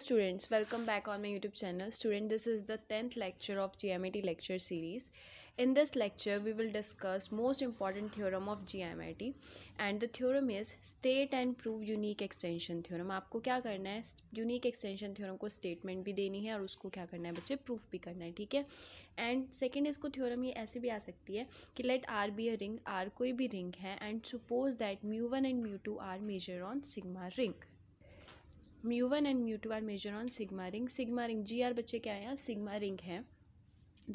students welcome back on my youtube channel student this is the 10th lecture of gmat lecture series in this lecture we will discuss most important theorem of gmat and the theorem is state and prove unique extension theorem आपको क्या करना है unique extension theorem को statement भी देनी है और उसको क्या करना है बच्चे proof भी करना है ठीक है एंड सेकेंड इसको थ्योरम ये ऐसे भी आ सकती है कि let R be a ring R कोई भी रिंग है and suppose that mu one and mu two are measure on sigma ring mu one and mu two are measure on sigma ring sigma ring G R बच्चे क्या है sigma sigma ring है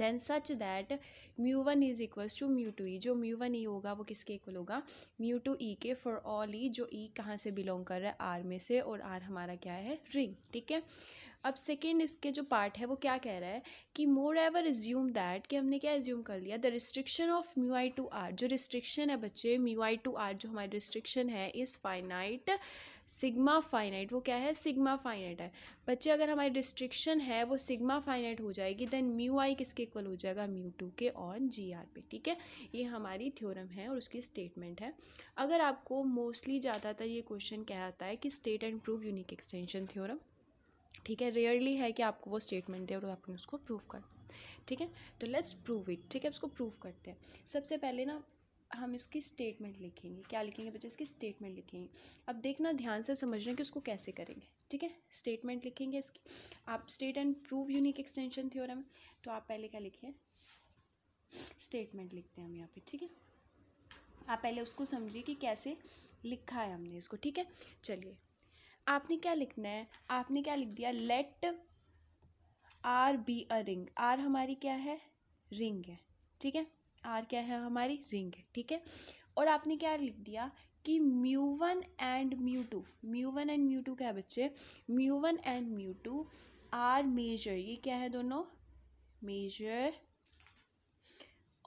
then such that mu one is equals to mu two E जो mu one ई होगा वो किसके equal होगा mu two E के फॉर ऑल ई जो ई e कहाँ से बिलोंग कर रहा है आर में से और आर हमारा क्या है रिंग ठीक है अब सेकेंड इसके जो पार्ट है वो क्या कह रहा है कि मोर एवर रिज्यूम दैट कि हमने क्या रिज्यूम कर लिया the restriction of mu i to R जो रिस्ट्रिक्शन है बच्चे म्यू आई टू आर जो हमारी रिस्ट्रिक्शन है इज़ फाइनाइट सिग्मा फाइनाइट वो क्या है सिग्मा फाइनाइट है बच्चे अगर हमारी रिस्ट्रिक्शन है वो सिग्मा फाइनाइट हो जाएगी देन म्यू आई किसके इक्वल हो जाएगा म्यू टू के ऑन जी आर पे ठीक है ये हमारी थ्योरम है और उसकी स्टेटमेंट है अगर आपको मोस्टली ज़्यादातर ये क्वेश्चन कहता है कि state and prove unique extension theorem ठीक है रेयरली है कि आपको वो स्टेटमेंट दे और आपने उसको प्रूव कर ठीक है तो लेट्स प्रूव इट ठीक है उसको प्रूव करते हैं सबसे पहले ना हम इसकी स्टेटमेंट लिखेंगे क्या लिखेंगे बच्चे इसकी स्टेटमेंट लिखेंगे अब देखना ध्यान से समझ रहे कि उसको कैसे करेंगे ठीक है स्टेटमेंट लिखेंगे इसकी आप state and prove unique extension theorem तो आप पहले क्या लिखिए स्टेटमेंट लिखते हैं हम यहाँ पे ठीक है आप पहले उसको समझिए कि कैसे लिखा है हमने इसको ठीक है चलिए आपने क्या लिखना है आपने क्या लिख दिया let R be a ring R हमारी क्या है रिंग है ठीक है आर क्या है हमारी रिंग ठीक है और आपने क्या लिख दिया कि mu one and mu two mu one and mu two क्या है बच्चे mu one and mu two are measure ये क्या है दोनों मेजर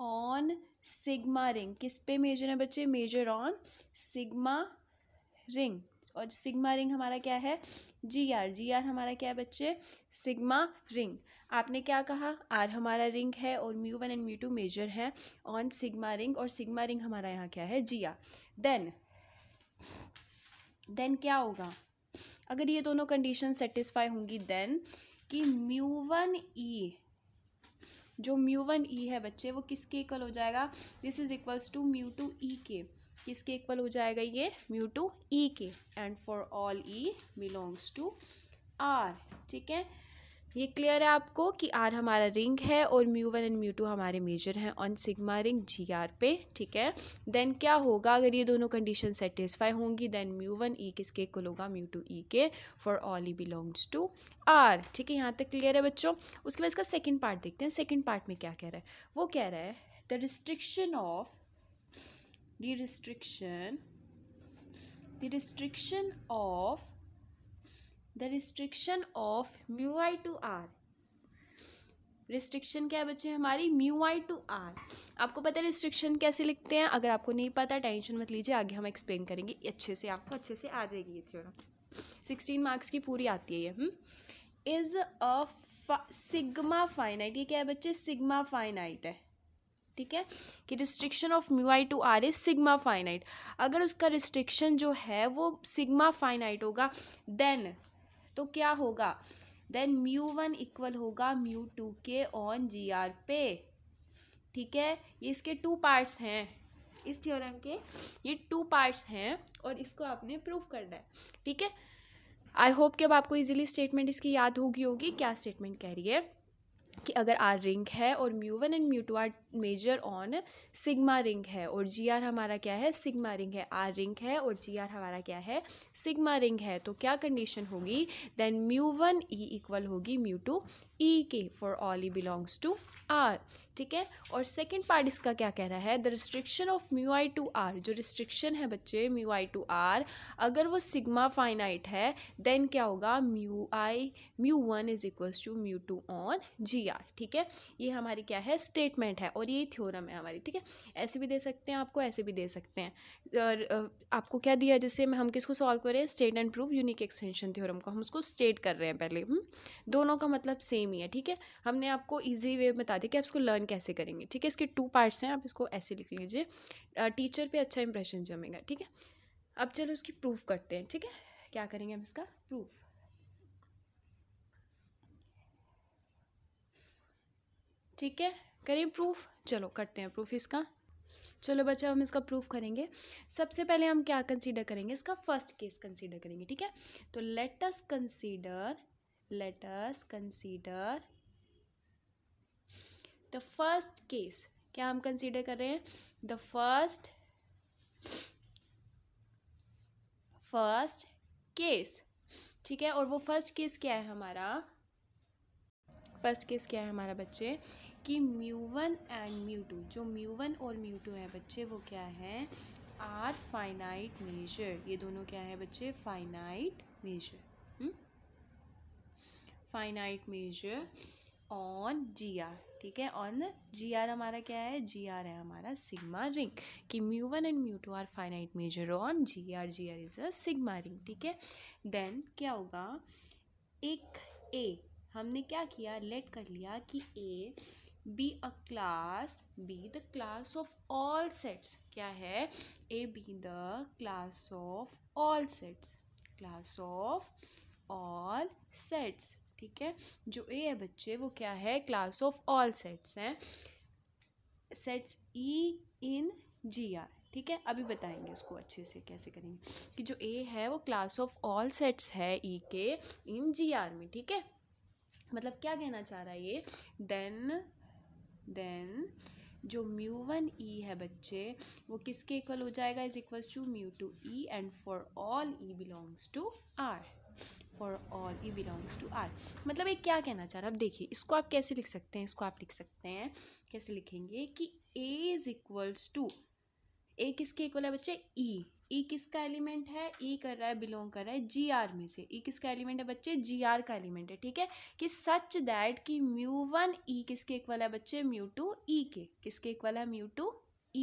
ऑन सिग्मा रिंग किस पे मेजर है बच्चे मेजर ऑन सिग्मा रिंग और सिग्मा रिंग हमारा क्या है जी आर जी आर हमारा क्या है बच्चे सिग्मा रिंग आपने क्या कहा आर हमारा रिंग है और mu one and mu two measure है ऑन सिग्मा रिंग और सिग्मा रिंग हमारा यहाँ क्या है जिया देन देन क्या होगा अगर ये दोनों कंडीशन सेटिस्फाई होंगी देन कि म्यू वन ई जो म्यू वन ई है बच्चे वो किसके इक्वल हो जाएगा this is equals to mu two E के किसके इक्वल हो जाएगा ये म्यू टू ई के and for all E belongs to R ठीक है ये क्लियर है आपको कि आर हमारा रिंग है और mu one and mu two हमारे मेजर हैं on sigma ring G R पे ठीक है देन क्या होगा अगर ये दोनों कंडीशन सेटिस्फाई होंगी देन म्यू वन ई किसके इक्वल होगा म्यू टू ई के for all E belongs to R ठीक है यहाँ तक क्लियर है बच्चों उसके बाद इसका सेकेंड पार्ट देखते हैं सेकेंड पार्ट में क्या कह रहा है वो कह रहा है the restriction of the restriction the restriction of the restriction of mu i to R restriction क्या है बच्चे हमारी म्यू आई टू आर आपको पता है रिस्ट्रिक्शन कैसे लिखते हैं अगर आपको नहीं पता टेंशन मत लीजिए आगे हम एक्सप्लेन करेंगे अच्छे से आपको अच्छे से आ जाएगी ये थ्योरम सिक्सटीन मार्क्स की पूरी आती है ये इज़ अ सिग्मा फाइनाइट ये क्या है बच्चे सिग्मा फाइनाइट है ठीक है कि restriction of mu i to R is sigma finite अगर उसका रिस्ट्रिक्शन जो है वो सिग्मा फाइनाइट होगा देन तो क्या होगा देन म्यू वन इक्वल होगा म्यू टू के ऑन जी आर पे ठीक है ये इसके टू पार्ट्स हैं इस थ्योरम के ये टू पार्ट्स हैं और इसको आपने प्रूव करना है ठीक है आई होप कि अब आपको इजीली स्टेटमेंट इसकी याद होगी होगी क्या स्टेटमेंट कह रही है कि अगर आर रिंग है और mu one and mu two are measure on sigma ring है और जी आर हमारा क्या है सिग्मा रिंग है आर रिंग है और जी आर हमारा क्या है सिग्मा रिंग है तो क्या कंडीशन होगी then mu one E equal होगी म्यू टू ई के for all E belongs to R ठीक है और सेकेंड पार्ट इसका क्या कह रहा है the restriction of mu i to R जो रिस्ट्रिक्शन है बच्चे म्यू आई टू आर अगर वो सिग्मा फाइनाइट है देन क्या होगा mu i mu one is equal to mu two on G R ठीक है ये हमारी क्या है स्टेटमेंट है और ये थ्योरम है हमारी ठीक है ऐसे भी दे सकते हैं आपको ऐसे भी दे सकते हैं और आपको क्या दिया जैसे हम किसको सॉल्व कर रहे हैं state and prove unique extension theorem को हम उसको स्टेट कर रहे हैं पहले हुँ? हम्म? दोनों का मतलब सेम ही है ठीक है हमने आपको ईजी वे बता दिया कि आप इसको लर्न कैसे करेंगे ठीक है इसके टू पार्ट्स हैं आप इसको ऐसे लिख लीजिए टीचर पे अच्छा इंप्रेशन जमेगा ठीक है अब चलो इसकी प्रूफ करते हैं ठीक है क्या करेंगे हम इसका प्रूफ ठीक है करें प्रूफ चलो करते हैं प्रूफ इसका चलो बच्चा हम इसका प्रूफ करेंगे सबसे पहले हम क्या कंसीडर करेंगे इसका फर्स्ट केस कंसीडर करेंगे ठीक है तो let's consider let's consider first case क्या हम कंसीडर कर रहे हैं द फर्स्ट फर्स्ट केस ठीक है और वो फर्स्ट केस क्या है हमारा फर्स्ट केस क्या है हमारा बच्चे कि mu one and mu two जो म्यू वन और म्यू टू बच्चे वो क्या है आर फाइनाइट मेजर ये दोनों क्या है बच्चे finite measure hmm? Finite measure on G R ठीक है ऑन जी आर हमारा क्या है जी आर है हमारा सिग्मा रिंग कि mu one and mu two R finite measure on G R G R is a sigma ring ठीक है देन क्या होगा एक ए हमने क्या किया लेट कर लिया कि A B a class B the class of all sets क्या है A B the class of all sets class of all sets ठीक है जो ए है बच्चे वो क्या है क्लास ऑफ ऑल सेट्स हैं sets E in G R ठीक है अभी बताएंगे उसको अच्छे से कैसे करेंगे कि जो ए है वो क्लास ऑफ ऑल सेट्स है ई e के इन जी आर में ठीक है मतलब क्या कहना चाह रहा है ये देन देन जो म्यू वन ई है बच्चे वो किसके इक्वल हो जाएगा is equals to mu two E and for all E belongs to R for all E belongs to R मतलब एक क्या कहना चाह रहा है अब देखिए इसको आप कैसे लिख सकते हैं इसको आप लिख सकते हैं कैसे लिखेंगे कि A is equals to A किसके इक्वल है बच्चे ई e. ई e किसका एलिमेंट है ई e कर रहा है बिलोंग कर रहा है जी आर में से ई किसका एलिमेंट है बच्चे जी आर का एलिमेंट है ठीक है कि सच दैट कि म्यू वन ई किसके इक्वल है बच्चे म्यू टू ई के किसके इक्वल है म्यू टू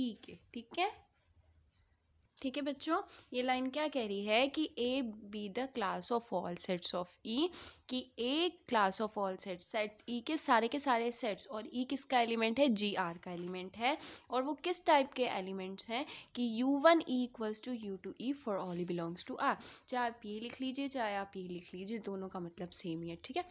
ई के ठीक है ठीक है बच्चों ये लाइन क्या कह रही है कि A B the class of all sets of E कि A class of all sets set E के सारे के सारे सेट्स और ई e किसका एलिमेंट है जी आर का एलिमेंट है और वो किस टाइप के एलिमेंट्स हैं कि U one E equals to U two E for all E belongs to R चाहे आप ये लिख लीजिए चाहे आप ये लिख लीजिए दोनों का मतलब सेम ही है ठीक है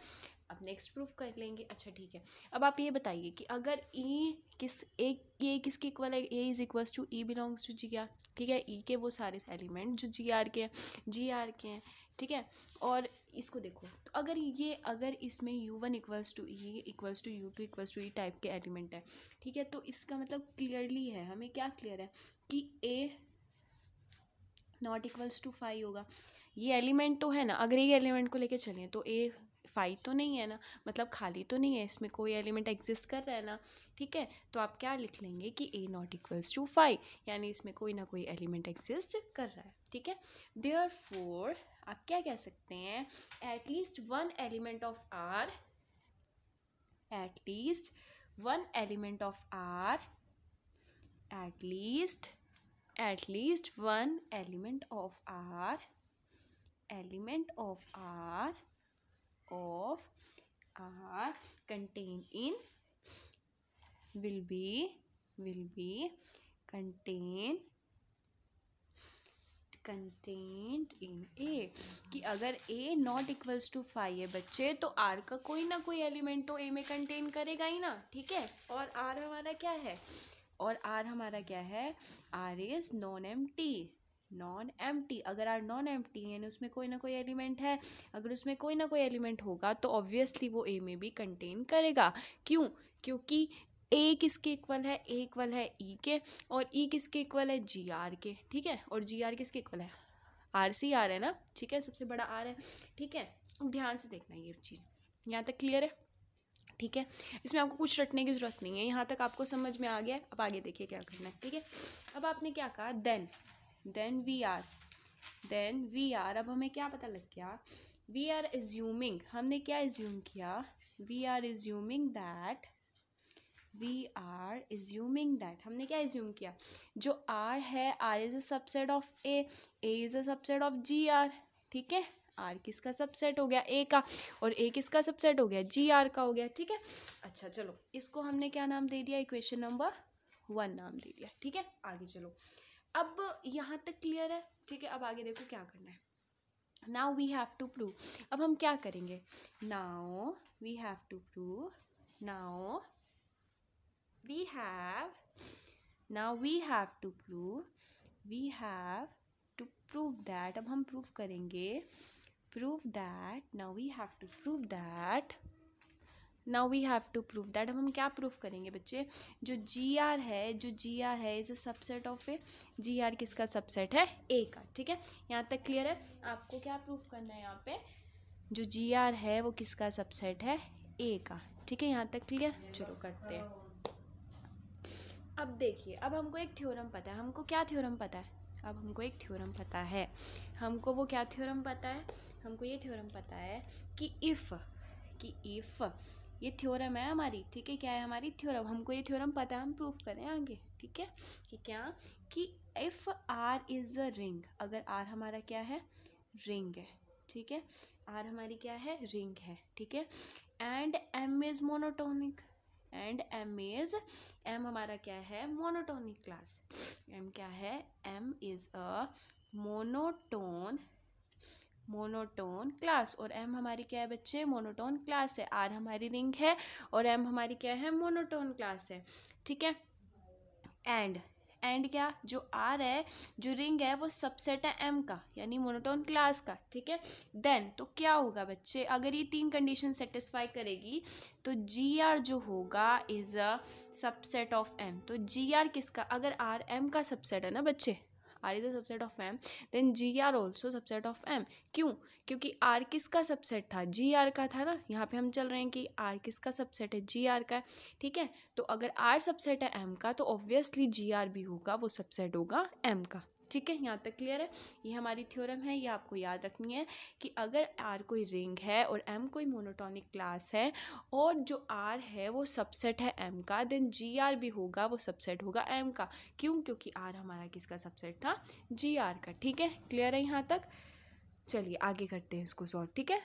अब नेक्स्ट प्रूफ कर लेंगे अच्छा ठीक है अब आप ये बताइए कि अगर ई e किस एक ये किसके इक्वल है A is equals to E belongs to G R ठीक है ई e के वो सारे एलिमेंट जो जी आर के हैं जी आर के हैं ठीक है और इसको देखो तो अगर ये अगर इसमें U one equals to E equals to U two equals to E type के एलिमेंट है ठीक है तो इसका मतलब क्लियरली है हमें क्या क्लियर है कि A not equals to five होगा ये एलिमेंट तो है ना अगर ये एलिमेंट को लेके चलें तो ए फाई तो नहीं है ना मतलब खाली तो नहीं है इसमें कोई एलिमेंट एग्जिस्ट कर रहा है ना ठीक है तो आप क्या लिख लेंगे कि A not equals to five यानी इसमें कोई ना कोई एलिमेंट एग्जिस्ट कर रहा है ठीक है देयर फोर आप क्या कह सकते हैं at least one element of R at least one element of R at least at least one element of R element of R of are contained in will be will be contained contained in A कि अगर A not equals to five है बच्चे तो are का कोई ना कोई element तो ए में कंटेन करेगा ही ना ठीक है और आर हमारा क्या है और आर हमारा क्या है R is non empty non empty अगर आर नॉन एम्प्टी यानी उसमें कोई ना कोई एलिमेंट है अगर उसमें कोई ना कोई एलिमेंट होगा तो ऑब्वियसली वो ए में भी कंटेन करेगा क्यों क्योंकि ए किसके इक्वल है ए इक्वल है ई e के और ई e किसके इक्वल है जी आर के ठीक है और जी आर किसके इक्वल है आर सी आर है ना ठीक है सबसे बड़ा आर है ठीक है ध्यान से देखना ये चीज़ यहाँ तक क्लियर है ठीक है इसमें आपको कुछ रटने की ज़रूरत नहीं है यहाँ तक आपको समझ में आ गया अब आगे देखिए क्या करना है ठीक है अब आपने क्या कहा then then we are then we are अब हमें क्या पता लग गया वी आर एज्यूमिंग हमने क्या एज्यूम किया we are assuming that we are assuming that हमने क्या एज्यूम किया जो आर है R is a subset of A A is a subset of G R ठीक है आर किसका सबसेट हो गया ए का और ए किसका सबसेट हो गया जी आर का हो गया ठीक है अच्छा चलो इसको हमने क्या नाम दे दिया इक्वेशन नंबर वन नाम दे दिया ठीक है आगे चलो अब यहाँ तक क्लियर है ठीक है अब आगे देखो क्या करना है now we have to prove अब हम क्या करेंगे now we have to prove now we have now we have to prove we have to prove that अब हम प्रूव करेंगे prove that now we have to prove that now we have to prove that अब हम क्या proof करेंगे बच्चे जो G R है जो जी आर है is a subset of A G R किसका सबसेट है ए का ठीक है यहाँ तक क्लियर है आपको क्या प्रूफ करना है यहाँ पे जो जी आर है वो किसका सबसेट है ए का ठीक है यहाँ तक क्लियर चलो करते हैं अब देखिए अब हमको एक थ्योरम पता है हमको क्या थ्योरम पता है अब हमको एक थ्योरम पता है हमको वो क्या थ्योरम पता है हमको ये थ्योरम पता है कि इफ़ कि इफ़ ये थ्योरम है हमारी ठीक है क्या है हमारी थ्योरम हमको ये थ्योरम पता है हम प्रूफ करें आगे ठीक है कि क्या कि if R is a ring अगर आर हमारा क्या है रिंग है ठीक है आर हमारी क्या है रिंग है ठीक है and M is monotonic and M is M हमारा क्या है मोनोटोनिक क्लास एम क्या है M is a monotone monotone class और एम हमारी क्या है बच्चे मोनोटोन क्लास है आर हमारी रिंग है और एम हमारी क्या है मोनोटोन क्लास है ठीक है एंड एंड क्या जो आर है जो रिंग है वो सबसेट है एम का यानी मोनोटोन क्लास का ठीक है देन तो क्या होगा बच्चे अगर ये तीन कंडीशन सेटिस्फाई करेगी तो जी आर जो होगा is a subset of M तो जी आर किसका अगर आर एम का सबसेट है ना बच्चे R is a subset of M then G R also subset of M क्यों क्योंकि आर किसका सबसेट था जी आर का था ना यहाँ पे हम चल रहे हैं कि आर किसका सबसेट है जी आर का है ठीक है तो अगर आर सबसेट है एम का तो ऑब्वियसली जी आर भी होगा वो सबसेट होगा एम का ठीक है यहाँ तक क्लियर है ये हमारी थ्योरम है ये आपको याद रखनी है कि अगर आर कोई रिंग है और एम कोई मोनोटोनिक क्लास है और जो आर है वो सबसेट है एम का देन जी आर भी होगा वो सबसेट होगा एम का क्यों क्योंकि आर हमारा किसका सबसेट था जी आर का ठीक है क्लियर है यहाँ तक चलिए आगे करते हैं इसको सॉल्व ठीक है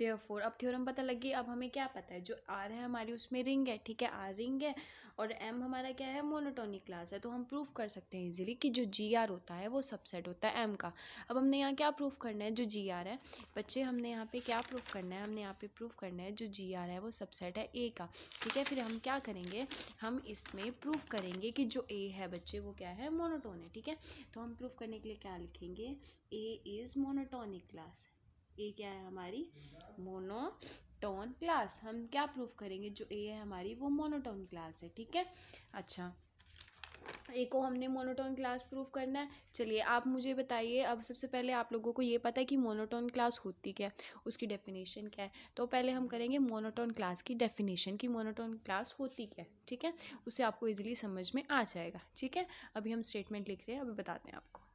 देयर फोर अब थ्योरम पता लगी अब हमें क्या पता है जो आर है हमारी उसमें रिंग है ठीक है आर रिंग है और एम हमारा क्या है मोनोटोनिक क्लास है तो हम प्रूफ कर सकते हैं इजीली कि जो जी आर होता है वो सबसेट होता है एम का अब हमने यहाँ क्या प्रूफ करना है जो जी आर है बच्चे हमने यहाँ पे क्या प्रूफ करना है हमने यहाँ पे प्रूफ करना है जो जी आर है वो सबसेट है ए का ठीक है फिर हम क्या करेंगे हम इसमें प्रूफ करेंगे कि जो ए है बच्चे वो क्या है मोनोटोन है ठीक है तो हम प्रूफ करने के लिए क्या लिखेंगे A is monotonic class A क्या है हमारी मोनो मोनोटोन क्लास हम क्या प्रूफ करेंगे जो ए है हमारी वो मोनोटोन क्लास है ठीक है अच्छा ए को हमने मोनोटोन क्लास प्रूफ करना है चलिए आप मुझे बताइए अब सबसे पहले आप लोगों को ये पता है कि मोनोटोन क्लास होती क्या है उसकी डेफिनेशन क्या है तो पहले हम करेंगे मोनोटोन क्लास की डेफिनेशन की मोनोटोन क्लास होती क्या है ठीक है उसे आपको इजीली समझ में आ जाएगा ठीक है अभी हम स्टेटमेंट लिख रहे हैं अभी बताते हैं आपको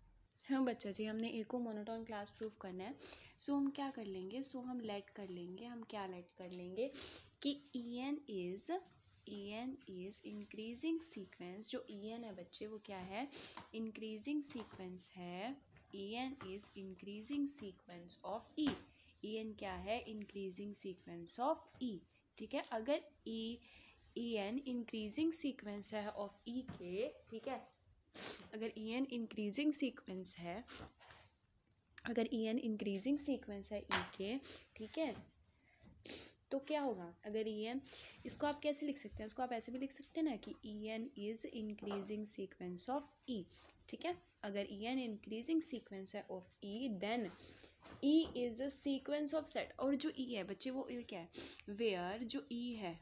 हाँ बच्चा जी हमने एको मोनोटोन क्लास प्रूफ करना है सो so, हम क्या कर लेंगे सो so, हम लेट कर लेंगे हम क्या लेट कर लेंगे कि E N is E N is increasing sequence जो ई एन है बच्चे वो क्या है इंक्रीजिंग सीक्वेंस है E N is increasing sequence of E E N क्या है इंक्रीजिंग सीक्वेंस ऑफ ई ठीक है अगर E E N increasing sequence है ऑफ ई e के ठीक है अगर ई एन इंक्रीजिंग सीक्वेंस है अगर ई एन इंक्रीजिंग सीक्वेंस है ई e के ठीक है तो क्या होगा अगर ई एन इसको आप कैसे लिख सकते हैं इसको आप ऐसे भी लिख सकते हैं ना कि E N is increasing sequence of E ठीक है अगर ई एन इंक्रीजिंग सीक्वेंस है of E then E is a sequence of set और जो ई e है बच्चे वो ये क्या है वेयर जो ई e है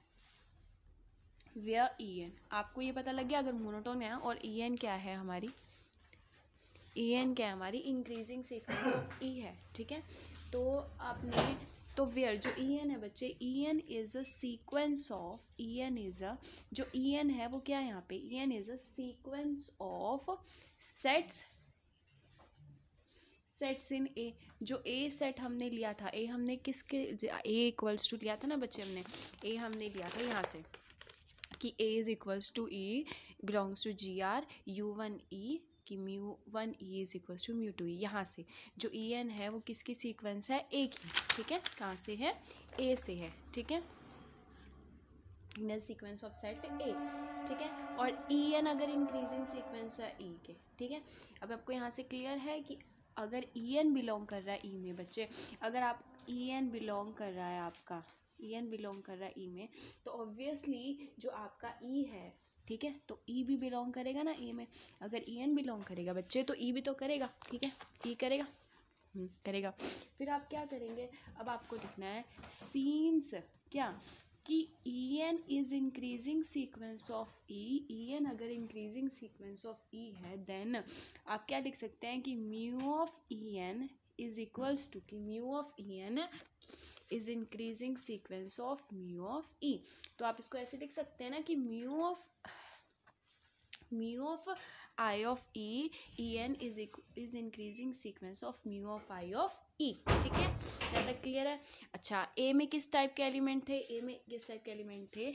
वेयर ई एन आपको ये पता लग गया अगर मोनोटोन है और ई e एन क्या है हमारी ई e एन क्या है हमारी इंक्रीजिंग सीक्वेंस ऑफ ई है ठीक है तो आपने तो वेयर जो ई e एन है बच्चे E N is a sequence of E N is a जो ई एन है वो क्या है यहाँ पे E N is a sequence of sets sets in A जो ए सेट हमने लिया था ए हमने किसके ए इक्वल्स टू लिया था ना बच्चे हमने ए हमने लिया था यहाँ से कि A is equals to E belongs to G R U one E कि mu one E is equals to mu two E यहाँ से जो ई e एन है वो किसकी सीक्वेंस है ए की ठीक है कहाँ से है ए से है ठीक है inner sequence of set A ठीक है और ई e एन अगर इंक्रीजिंग सीक्वेंस है ई e के ठीक है अब आपको यहाँ से क्लियर है कि अगर ई एन बिलोंग कर रहा है ई में बच्चे अगर आप ई एन बिलोंग कर रहा है आपका ई एन बिलोंग कर रहा है ई e में तो ऑब्वियसली जो आपका ई e है ठीक है तो ई e भी बिलोंग करेगा ना ई में अगर ई एन बिलोंग करेगा बच्चे तो ई भी तो करेगा ठीक है ई करेगा हम्म, करेगा फिर आप क्या करेंगे अब आपको लिखना है सीन्स क्या कि E N is increasing sequence of E E N अगर इंक्रीजिंग सीक्वेंस ऑफ ई है देन आप क्या लिख सकते हैं कि mu of E N is equals to कि म्यू ऑफ ई है ना is increasing sequence of mu of E तो आप इसको ऐसे लिख सकते हैं ना कि mu of mu of I of E E N is is increasing sequence of mu of I of E ठीक है यहाँ तक क्लियर है अच्छा ए में किस टाइप के एलिमेंट थे ए में किस टाइप के एलिमेंट थे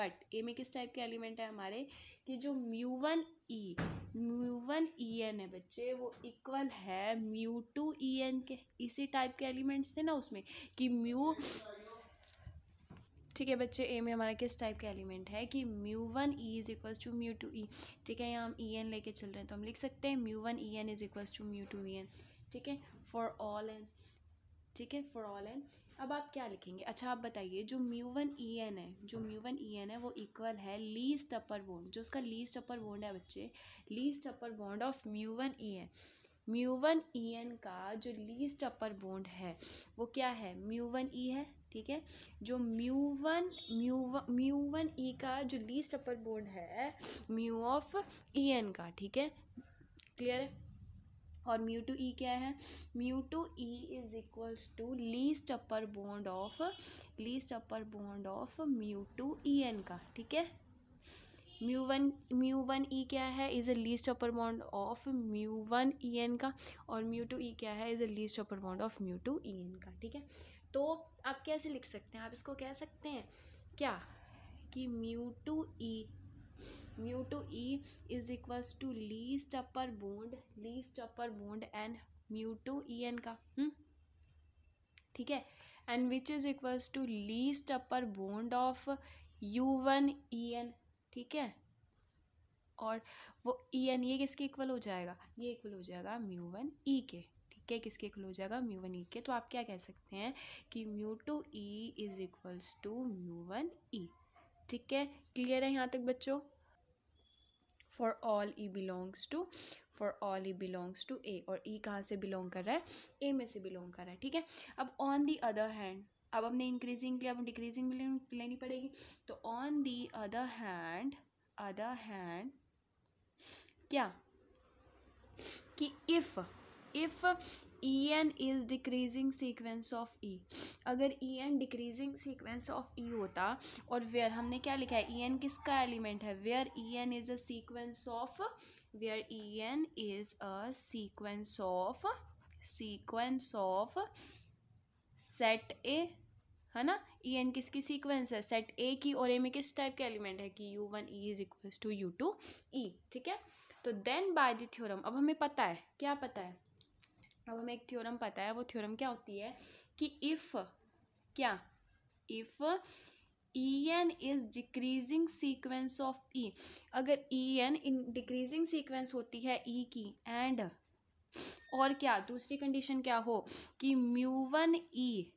बट ए में किस टाइप के एलिमेंट है हमारे कि जो mu one E mu one E e N है बच्चे वो इक्वल है म्यू टू ई एन के इसी टाइप के एलिमेंट्स थे ना उसमें कि म्यू ठीक है बच्चे ए में हमारा किस टाइप का एलिमेंट है कि mu one E is equal to mu two E ठीक है यहाँ हम ई e एन लेके चल रहे हैं तो हम लिख सकते हैं mu one E N is equal to mu two E N ठीक है फॉर ऑल एन ठीक है फॉर ऑल एन अब आप क्या लिखेंगे अच्छा आप बताइए जो म्यू वन ई एन है जो म्यू वन ई एन है वो इक्वल है लीस्ट अपर बॉन्ड जो उसका लीस्ट अपर बॉन्ड है बच्चे least upper bound of mu one E N mu one E N का जो लीस्ट अपर बॉन्ड है वो क्या है म्यू वन ई है ठीक है जो mu one mu mu one E का जो लीस्ट अपर बॉन्ड है म्यू ऑफ ई एन का ठीक है क्लियर है और म्यू टू ई क्या है mu two E is equals to least upper bound of least upper bound of mu two E N का ठीक है mu one mu one E क्या है is a least upper bound of mu one E N का और mu two E क्या है is a least upper bound of mu two E N का ठीक है तो आप कैसे लिख सकते हैं आप इसको कह सकते हैं क्या कि mu two E mu two E is equals to least upper bound least upper bound and mu two E N का हम्म? ठीक है and which is equals to least upper bound of U one E N ठीक है और वो ई e N ये किसके equal हो जाएगा ये इक्वल हो जाएगा म्यू वन ई के ठीक है किसके इक्वल हो जाएगा म्यू वन ई के तो आप क्या कह सकते हैं कि mu two E is equals to mu one E ठीक है क्लियर है यहाँ तक बच्चों for all E belongs to for all E belongs to A और ई e कहाँ से बिलोंग कर रहा है ए में से बिलोंग कर रहा है ठीक है अब ऑन दी अदर हैंड अब हमने इंक्रीजिंग लिया अब डिक्रीजिंग भी लेनी पड़ेगी तो on the other hand other hand क्या कि if if E N is decreasing sequence of E अगर E N decreasing sequence of E होता और वेयर हमने क्या लिखा है ई एन किसका एलिमेंट है where E N is a sequence of where E N is a sequence of sequence of set A है ना ई एन किसकी सीक्वेंस है सेट ए की और ए में किस टाइप के एलिमेंट है कि U one E is equals to U two E ठीक है तो देन बाय द थ्योरम अब हमें पता है क्या पता है अब हमें एक थ्योरम पता है वो थ्योरम क्या होती है कि इफ़ क्या if E N is decreasing sequence of E अगर E n in decreasing sequence होती है ई e की एंड और क्या दूसरी कंडीशन क्या हो कि म्यूवन ई e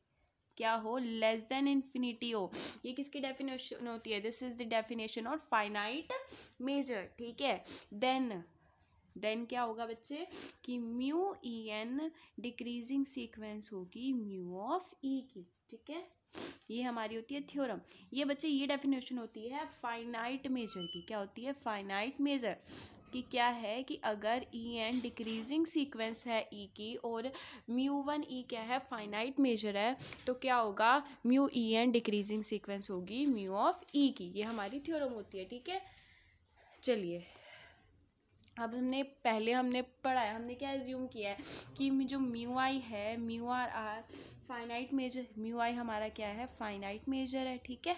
क्या हो लेस देन इन्फिनिटी हो ये किसकी डेफिनेशन होती है दिस इज द डेफिनेशन और फाइनाइट मेजर ठीक है देन देन क्या होगा बच्चे कि mu E N decreasing sequence होगी म्यू ऑफ ई की ठीक है ये हमारी होती है थ्योरम ये बच्चे ये डेफिनेशन होती है फाइनाइट मेजर की क्या होती है फाइनाइट मेजर कि क्या है कि अगर ई एन डिक्रीजिंग सीक्वेंस है ई e की और म्यू वन ई क्या है फाइनाइट मेजर है तो क्या होगा mu E N decreasing sequence होगी म्यू ऑफ ई की ये हमारी थ्योरम होती है ठीक है चलिए अब हमने पहले हमने पढ़ाया हमने क्या एज्यूम किया है कि जो म्यू आई है mu R R finite measure mu I हमारा क्या है फाइनाइट मेजर है ठीक है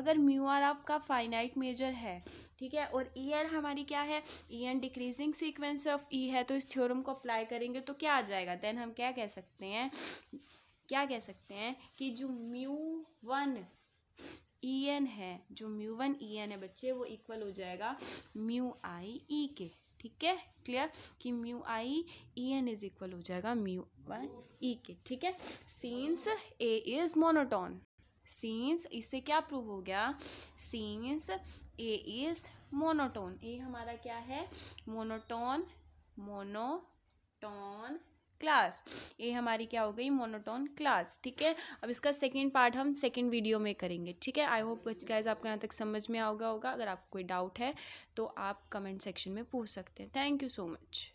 अगर म्यू आर आपका फाइनाइट मेजर है ठीक है और ई er आर हमारी क्या है E N decreasing sequence of E है तो इस थ्योरम को अप्लाई करेंगे तो क्या आ जाएगा देन हम क्या कह सकते हैं क्या कह सकते हैं कि जो mu one E e N है जो म्यू वन ई एन है बच्चे वो इक्वल हो जाएगा म्यू आई ई के ठीक है क्लियर कि mu I E N is equal हो जाएगा म्यू वन ई के ठीक है since A is monotone since इससे क्या प्रूव हो गया since A is monotone A हमारा क्या है मोनोटोन मोनोटोन क्लास ये हमारी क्या हो गई मोनोटोन क्लास ठीक है अब इसका सेकेंड पार्ट हम सेकेंड वीडियो में करेंगे ठीक है आई होप गाइज आपको यहाँ तक समझ में आओगे होगा अगर आपको कोई डाउट है तो आप कमेंट सेक्शन में पूछ सकते हैं थैंक यू सो मच